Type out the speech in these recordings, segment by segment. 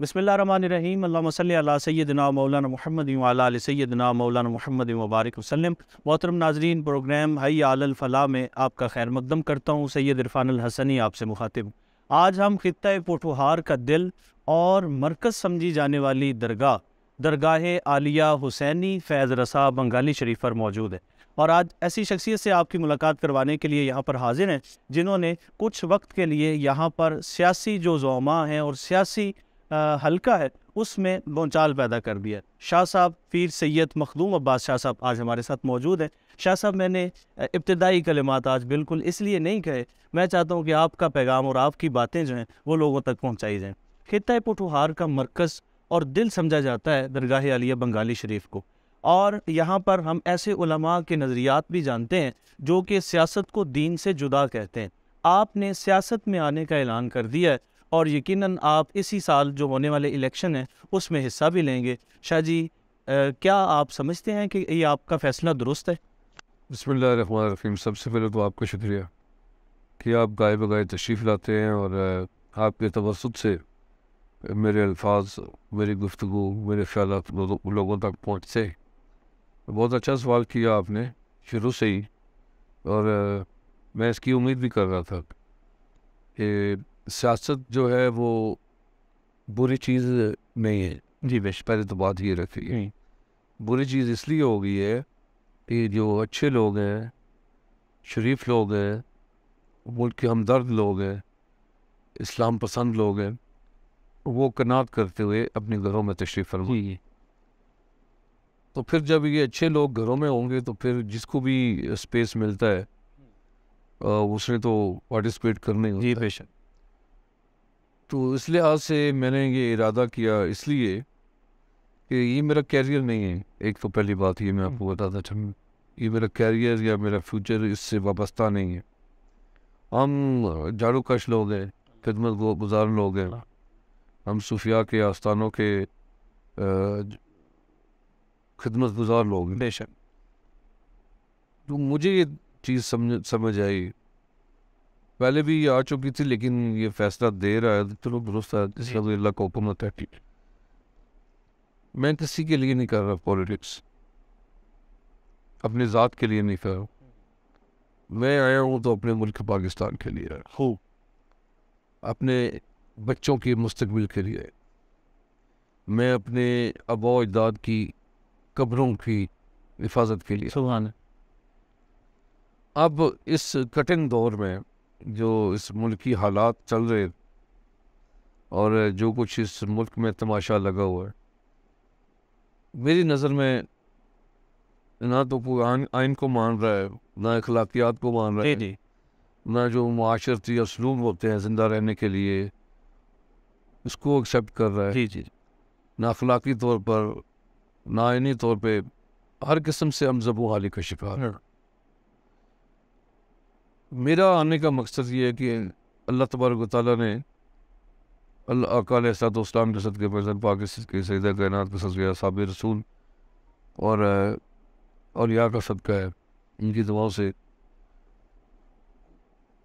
बसमिल सैदना मौलाना महमद सैदना मौलाना महमद मुबारक वसलम मोहतरम नाजरीन प्रोग्राम हई आल में आपका खैर मकदम करता हूँ सैद इरफान हसनी आपसे मुखातिब आज हम ख़त्े पोठोहार का दिल और मरकज़ समझी जाने वाली दरगाह दरगाह आलिया हुसैनी फैज़ रसा बंगाली शरीफ पर मौजूद है और आज ऐसी शख्सियत से आपकी मुलाकात करवाने के लिए यहाँ पर हाजिर हैं जिन्होंने कुछ वक्त के लिए यहाँ पर सियासी जो जोमा हैं और सियासी हल्का है उसमें बोचाल पैदा कर दिया शाह साहब फिर सैयद मखदूम अब्बास शाह साहब आज हमारे साथ मौजूद हैं शाह साहब मैंने इब्तदाई कलमात आज बिल्कुल इसलिए नहीं कहे मैं चाहता हूँ कि आपका पैगाम और आपकी बातें जो हैं वो लोगों तक पहुँचाई जाएँ खिता पुठुहार का मरकज़ और दिल समझा जाता है दरगाह आलिया बंगाली शरीफ को और यहाँ पर हम ऐसे उलमा के नज़रियात भी जानते हैं जो कि सियासत को दीन से जुदा कहते हैं आपने सियासत में आने का ऐलान कर दिया है और यकीनन आप इसी साल जो होने वाले इलेक्शन है उसमें हिस्सा भी लेंगे शाह जी आ, क्या आप समझते हैं कि ये आपका फ़ैसला दुरुस्त है बसमीम सबसे पहले तो आपका शुक्रिया कि आप गाय बगाए तशरीफ़ लाते हैं और आपके तवसत से मेरे अल्फाज मेरी गुफ्तु मेरे ख्याल लो, लोगों तक पहुँचते बहुत अच्छा सवाल किया आपने शुरू से ही और मैं इसकी उम्मीद भी कर रहा था कि सियासत जो है वो बुरी चीज़ नहीं है जी बेश पहले तो बात ये रखी बुरी चीज़ इसलिए हो गई है कि जो अच्छे लोग हैं शरीफ लोग हैं मुल्क के हमदर्द लोग हैं इस्लाम पसंद लोग हैं वो कनात करते हुए अपने घरों में तशरीफ़ फरमाइए तो फिर जब ये अच्छे लोग घरों में होंगे तो फिर जिसको भी स्पेस मिलता है उसने तो पार्टिसिपेट करने ही होता है तो इस लिहाज से मैंने ये इरादा किया इसलिए कि ये मेरा कैरियर नहीं है एक तो पहली बात ये मैं हम्म। आपको बताता था ये मेरा कैरियर या मेरा फ्यूचर इससे वाबस्ता नहीं है हम झाड़ू कश लोग हैं खिदमत गुजार लोग हैं हाँ। हम सूफिया के आस्थानों के खिदमत गुजार लोग हैं बेशक तो मुझे ये चीज़ समझ समझ आई पहले भी आ चुकी थी लेकिन ये फैसला दे रहा है चलो दुरुस्त है तो अल्लाह का हुक्म होता है मैं किसी के लिए नहीं कर रहा पॉलिटिक्स अपने ज़ात के लिए नहीं कर रहा मैं आया हूँ तो अपने मुल्क पाकिस्तान के लिए हो अपने बच्चों के मुस्तबिल के लिए मैं अपने आबा अजदाद की कब्रों की हिफाजत के लिए सुबह अब इस कठिन दौर में जो इस मुल्क की हालात चल रहे और जो कुछ इस मुल्क में तमाशा लगा हुआ है मेरी नज़र में ना तो कोई आइन को मान रहा है ना अखलाकियात को मान रहा है ना जो माशरती असलूब होते हैं ज़िंदा रहने के लिए उसको एक्सेप्ट कर रहा है जी जी ना अखलाकी तौर पर ना आइनी तौर पर हर किस्म से हम जबू हाली का शिकार है हाँ। मेरा आने का मकसद ये है कि अल्लाह तबारक ताली ने अल्लाह सातोस्लाम के सद के फैसल पाकिस्तान के सैदा कैनात के सदया साब रसूल और और यहाँ का सदका है इनकी दवाओं से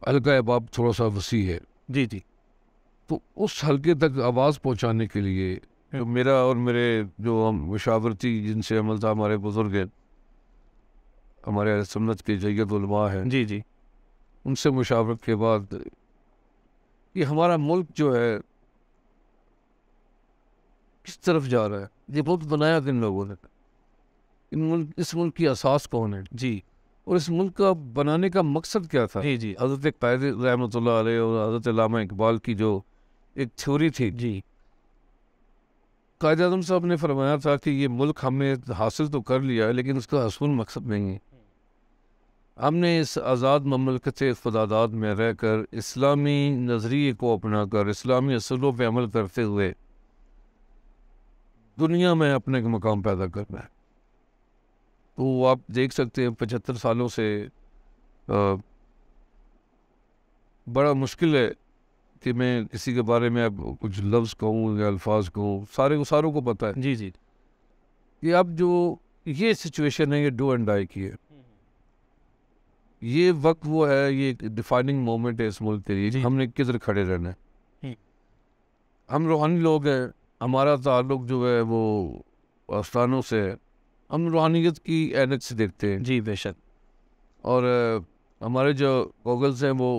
हल्का अहबाब थोड़ा सा वसी है जी जी तो उस हल्के तक आवाज़ पहुँचाने के लिए हम्म। जो मेरा और मेरे जो हम मशावरती जिनसे अमल था हमारे बुज़ुर्ग हैं हमारे सुन्नत के जैत हैं जी जी उनसे मुशावरत के बाद कि हमारा मुल्क जो है किस तरफ जा रहा है ये बहुत बनाया किन लोगों ने इन मुल्क इस मुल्क की असास कौन है जी और इस मुल्क का बनाने का मकसद क्या था जी जी हज़रत पैद रहमत और हज़रत लामा इकबाल की जो एक थ्योरी थी जी कायद अजम साहब ने फरमाया था कि ये मुल्क हमने हासिल तो कर लिया है लेकिन उसका असूल मकसद नहीं है हमने इस आज़ाद ममलकत खुदादाद में रह कर इस्लामी नज़रिए को अपना कर इस्लामी असूलों पर अमल करते हुए दुनिया में अपने मकाम पैदा करना है तो आप देख सकते हैं पचहत्तर सालों से आ, बड़ा मुश्किल है कि मैं किसी के बारे में अब कुछ लफ्ज़ कहूँ या अल्फाज कहूँ सारे को सारों को पता है जी जी कि अब जो ये सिचुएशन है ये डू एंड डाई की है ये वक्त वो है ये डिफाइनिंग मोमेंट है इस मुल्क के लिए हमने किधर खड़े रहना है हम रूहानी लोग हैं हमारा ताल्लुक जो है वो अफसानों से हम रूहानियत की एनक से देखते हैं जी बेशक और हमारे जो गोगल्स हैं वो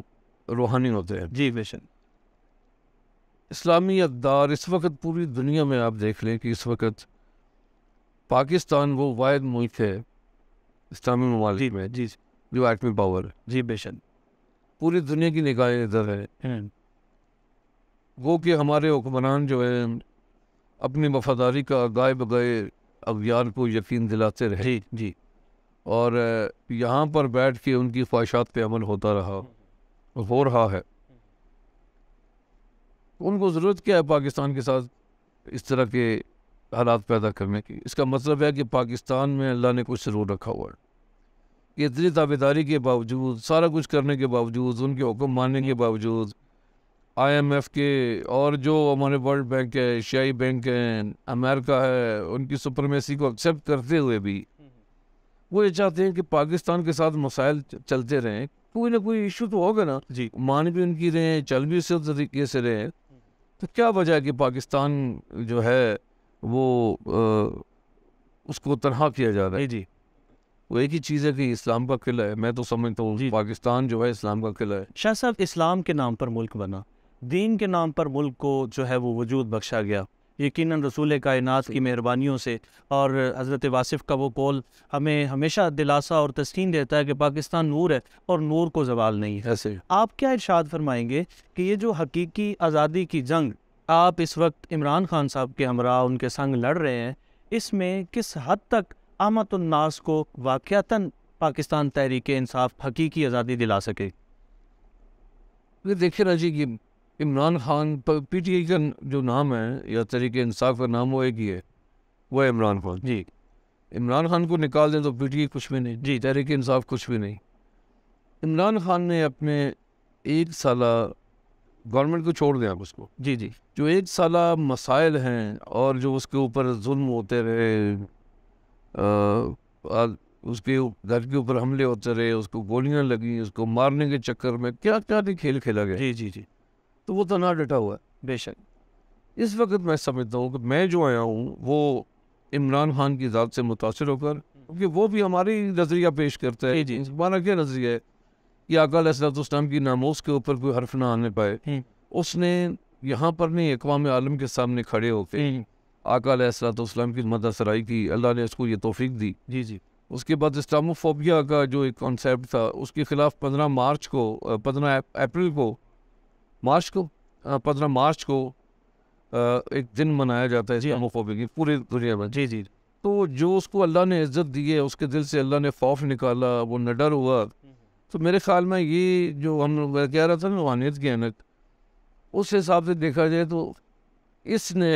रूहानी होते हैं जी बेशक इस्लामी अकदार इस वक्त पूरी दुनिया में आप देख लें कि इस वक्त पाकिस्तान वो वाद मुल्क है इस्लामी ममालिक में जी जो एटमी पावर है जी बेशक पूरी दुनिया की निकाय इधर है हम्म। वो कि हमारे हुक्मरान जो है अपनी वफादारी का गाय बगाए अभियान को यकीन दिलाते रहे जी जी और यहाँ पर बैठ के उनकी ख्वाहिशात पे अमल होता रहा हो रहा है उनको ज़रूरत क्या है पाकिस्तान के साथ इस तरह के हालात पैदा करने की इसका मतलब है कि पाकिस्तान में अल्लाह ने कुछ ज़रूर रखा हुआ है इतनी ताबेदारी के बावजूद सारा कुछ करने के बावजूद उनके हुक्म मानने के बावजूद आईएमएफ के और जो हमारे वर्ल्ड बैंक है एशियाई बैंक है अमेरिका है उनकी सुप्रमेसी को एक्सेप्ट करते हुए भी वो ये चाहते हैं कि पाकिस्तान के साथ मसाइल चलते रहें कोई ना कोई इशू तो होगा ना जी मान भी उनकी रहे चल भी उसी तरीके से रहे तो क्या वजह है कि पाकिस्तान जो है वो आ, उसको तनहा किया जा रहा है जी वो एक ही चीज़ है कि इस्लाम का किला है मैं तो समझता हूँ पाकिस्तान जो है इस्लाम का किला है शाह साहब इस्लाम के नाम पर मुल्क बना दीन के नाम पर मुल्क को जो है वो वजूद बख्शा गया यकीन रसूल कायनात की मेहरबानियों से और हज़रत वासिफ़ का वो कौल हमें हमेशा दिलासा और तस्किन देता है कि पाकिस्तान नूर है और नूर को जवाल नहीं है ऐसे आप क्या इर्शाद फरमाएंगे कि ये जो हकीकी आज़ादी की जंग आप इस वक्त इमरान खान साहब के हमरा उनके संग लड़ रहे हैं इसमें किस हद तक आमतनास को वाक़ता पाकिस्तान तहरीक इंसाफ हकीकी आज़ादी दिला सके देखिए ना जी Imran Khan P T I का जो नाम है या तहरीक इंसाफ का नाम वो एक ही है वो है इमरान खान जी इमरान खान को निकाल दें तो पी टी आई कुछ भी नहीं जी तहरीक इंसाफ कुछ भी नहीं इमरान खान ने अपने एक साल गवर्नमेंट को छोड़ दें आप उसको जी जी जो एक साल मसाइल हैं और जो उसके ऊपर जुल्म होते रहे उसके घर के ऊपर हमले होते रहे उसको गोलियां लगी उसको मारने के चक्कर में क्या क्या नहीं खेल खेला गया जी जी जी तो वो तना तो डटा हुआ है बेशक इस वक्त मैं समझता हूँ कि मैं जो आया हूँ वो इमरान खान की ज़ात से मुतासर होकर क्योंकि वो भी हमारे नज़रिया पेश करता है जी हमारा क्या नज़रिया है कि अकाल असलाम की नामोज के ऊपर कोई हर्फ ना आने पाए हम्म। उसने यहाँ पर नहीं अकवाम आलम के सामने खड़े होकर हम्म। आका सलाम की मदद सराई की अल्लाह ने उसको ये तोफीक दी जी जी उसके बाद इस्लामोफोबिया का जो एक कॉन्सेप्ट था उसके ख़िलाफ़ पंद्रह मार्च को पंद्रह अप्रैल को मार्च को पंद्रह मार्च को एक दिन मनाया जाता है हाँ। इस्लामोफोबिया की पूरी दुनिया में जी जी तो जो उसको अल्लाह ने इज्जत दी है उसके दिल से अल्लाह ने खौफ निकाला वो नडर हुआ तो मेरे ख्याल में ये जो हम कह रहा था रूहानियत की अनक उस हिसाब से देखा जाए तो इसने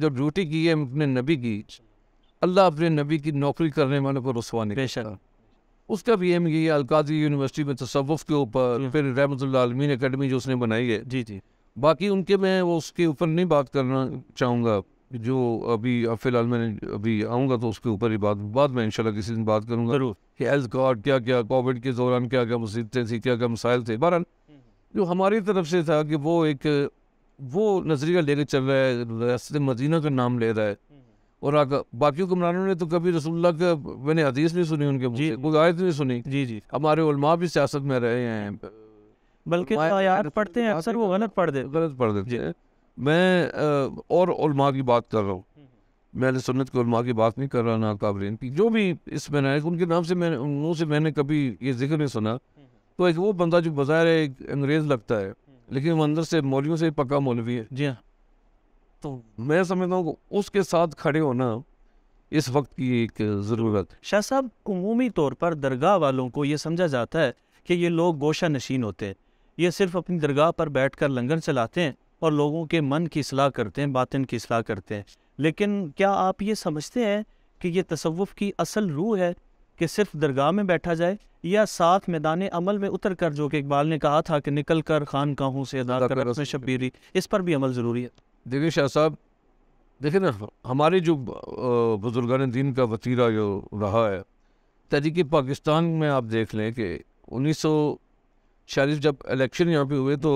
जो ड्यूटी की है अपने नबी की अल्लाह अपने नबी की नौकरी करने वालों को रसवा नहीं उसका भी एम यही अलकाजी यूनिवर्सिटी में तसवुफ के ऊपर हम्म। फिर रहमतमीन अकेडमी जो उसने बनाई है जी जी बाकी उनके मैं वो उसके ऊपर नहीं बात करना चाहूँगा जो अभी फिलहाल मैंने अभी आऊँगा तो उसके ऊपर ही बात बाद में इंशाल्लाह किसी दिन बात करूँगा कि हेल्थ कार्ड क्या क्या कोविड के दौरान क्या क्या मुसीबतें थी क्या क्या मसाइल थे बहरहाल जो हमारी तरफ से था कि वो एक वो नजरिया लेकर चल रहा है रास्ते मदीना का नाम ले रहा है हम्म, हम्म। और आका बाकी हुक्मरानों ने तो कभी रसूलुल्लाह का मैंने हदीस नहीं सुनी उनके मुझसे कोई आयत नहीं सुनी जी जी हमारे उलमा भी सियासत में रहे हैं बल्कि पढ़ते हैं अक्सर वो गलत पढ़ दे गलत पढ़ देते हैं मैं और उलमा की बात कर रहा हूँ हम्म, मैं सुन्नत के उलमा की बात नहीं कर रहा ना काबरीन की जो भी इसमें उनके नाम से मैंने उनसे से मैंने कभी ये जिक्र नहीं सुना तो एक वो बंदा जो बाज़ार एक अंग्रेज़ लगता है लेकिन वो अंदर से मौलियों से पक्का मौलवी है जी हाँ तो मैं समझता हूँ उसके साथ खड़े होना इस वक्त की एक ज़रूरत शाह साहब अमूमी तौर पर दरगाह वालों को ये समझा जाता है कि ये लोग गोशा नशीन होते हैं ये सिर्फ अपनी दरगाह पर बैठ कर लंगर चलाते हैं और लोगों के मन की सलाह करते हैं बातिन की सलाह करते हैं लेकिन क्या आप ये समझते हैं कि ये तसवुफ़ की असल रूह है कि सिर्फ दरगाह में बैठा जाए या साथ मैदान अमल में उतर कर जो कि इकबाल ने कहा था कि निकल कर खान काहों से अदा कर शबीरी इस पर भी अमल ज़रूरी है देखिए शाह साहब देखिए ना हमारे जो बुजुर्गान दीन का वतीरा जो रहा है तहरीक पाकिस्तान में आप देख लें कि उन्नीस सौ छियालीस जब इलेक्शन यहाँ पे हुए तो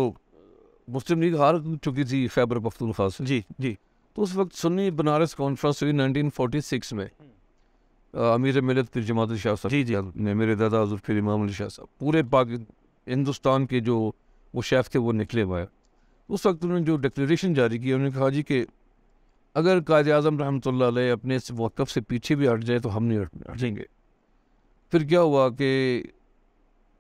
मुस्लिम लीग हार चुकी थी खैबर पख्तूनख्वा से जी जी तो उस वक्त सुन्नी बनारस कॉन्फ्रेंस हुई 1946 में हम्म। अमीर मिलत फिर जमात शाह साहब जी जी ने मेरे दादा हजूर फिर इमाम शाह साहब पूरे पाकि हिंदुस्तान के जो वो शेफ़ थे वो निकले हुए उस वक्त उन्होंने जो डिक्लेशन जारी की उन्होंने कहा जी कि अगर कायद अजम रहमत अपने इस वक़ से पीछे भी हट जाए तो हम नहीं हटने हटेंगे फिर क्या हुआ कि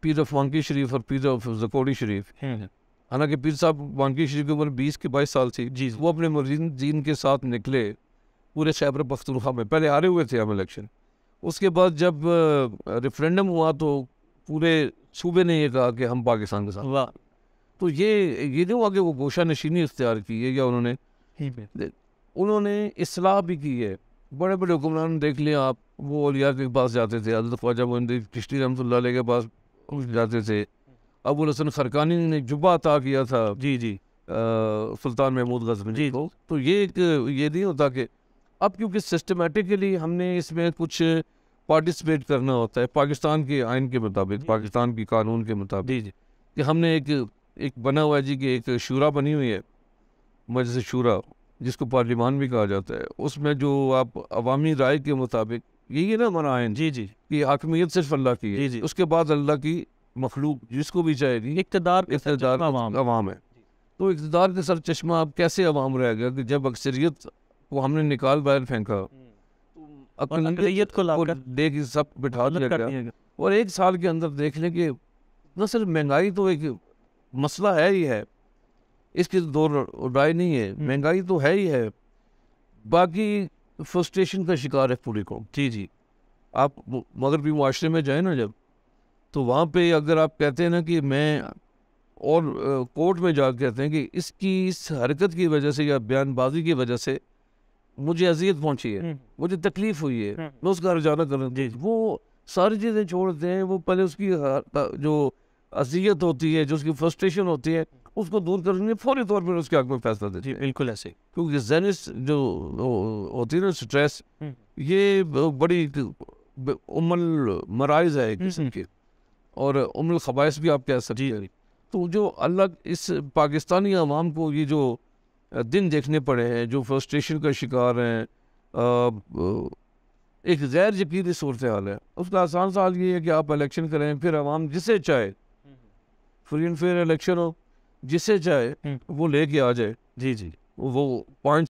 पीर ऑफ वानकी शरीफ और पीर ऑफ जकोड़ी शरीफ हालांकि पीर साहब वानकी शरीफ की उम्र बीस के बाईस साल थी जी वो अपने दीन के साथ निकले पूरे सैबर पख्तुलखा में पहले हारे हुए थे हम इलेक्शन उसके बाद जब रेफरेंडम हुआ तो पूरे सूबे ने ये कहा कि हम पाकिस्तान के साथ वाह तो ये ये नहीं हुआ कि वो गोशा नशीनी इख्तियार की है या उन्होंने उन्होंने असलाह भी की है बड़े बड़े हुक्मरान देख लिया आप वो अलिया के पास जाते थे अजल ख्वाजा मोहिंदी किश्ती रमत के पास जाते थे अबुल हसन खरकानी ने जुब्बा अता किया था जी जी सुल्तान महमूद गजमी जी को तो ये एक ये नहीं होता कि अब क्योंकि सिस्टमेटिकली हमने इसमें कुछ पार्टिसिपेट करना होता है पाकिस्तान के आइन के मुताबिक पाकिस्तान के कानून के मुताबिक कि हमने एक एक बना हुआ है जी कि एक शूरा बनी हुई है मजलिस शूरा जिसको पार्लिमान भी कहा जाता है उसमें जो आप अवामी राय के मुताबिक यही है ना हमारा आयन जी जी कि हाकमियत सिर्फ अल्लाह की है जी जी उसके बाद अल्लाह की मखलूक जिसको भी चाहेगी इकतदार इकतदार अवाम है तो इकतदार के सर चश्मा आप कैसे अवाम रहेगा कि जब अक्सरियत वो हमने निकाल बाहर फेंका हम्म। अकलियत को लाकर देख सब बिठा दिया गया और एक साल के अंदर देख लें कि न सिर्फ महंगाई तो एक मसला है ही है इसकी दो तो राय नहीं है हम्म। महंगाई तो है ही है बाकी फ्रस्ट्रेशन का शिकार है पूरी को जी जी आप मगर भी माशरे में जाए ना जब तो वहाँ पे अगर आप कहते हैं ना कि मैं और कोर्ट में जा कहते हैं कि इसकी इस हरकत की वजह से या बयानबाजी की वजह से मुझे अजियत पहुंची है हम्म। मुझे तकलीफ हुई है हम्म। मैं उसका रोजाना कर वो सारी चीज़ें छोड़ते हैं वो पहले उसकी जो अजियत होती है जो उसकी फ्रस्ट्रेशन होती है उसको दूर करने फौरी तौर पर उसके आग में फैसला देती है बिल्कुल ऐसे क्योंकि जेनिस जो होती है ना स्ट्रेस हम्म। ये बड़ी उमल मराइज है किस्म के और उमल खबाइश भी आप कह सकते हैं तो जो अलग इस पाकिस्तानी आवाम को ये जो दिन देखने पड़े हैं जो फ्रस्ट्रेशन का शिकार हैं एक गैर यकीनी सूरत हाल है उसका आसान सवाल ये है कि आप इलेक्शन करें फिर आवाम जिसे चाहे फ्री एंड फेयर इलेक्शन हो जिसे चाहे हम्म। वो लेके आ जाए जी जी वो पॉइंट